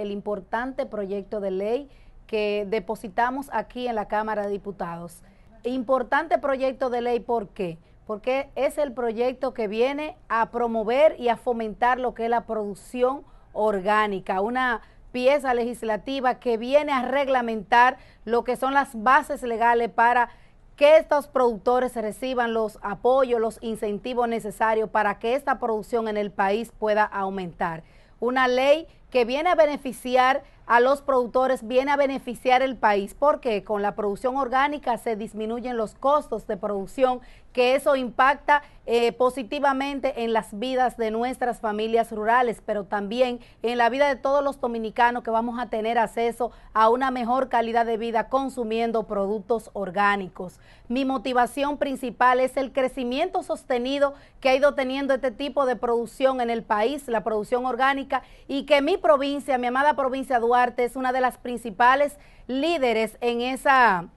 el importante proyecto de ley que depositamos aquí en la Cámara de Diputados. Importante proyecto de ley, ¿por qué? Porque es el proyecto que viene a promover y a fomentar lo que es la producción orgánica, una pieza legislativa que viene a reglamentar lo que son las bases legales para que estos productores reciban los apoyos, los incentivos necesarios para que esta producción en el país pueda aumentar. Una ley que viene a beneficiar a los productores, viene a beneficiar el país, porque con la producción orgánica se disminuyen los costos de producción, que eso impacta eh, positivamente en las vidas de nuestras familias rurales, pero también en la vida de todos los dominicanos que vamos a tener acceso a una mejor calidad de vida consumiendo productos orgánicos. Mi motivación principal es el crecimiento sostenido que ha ido teniendo este tipo de producción en el país, la producción orgánica, y que mi provincia, mi amada provincia Duarte, es una de las principales líderes en esa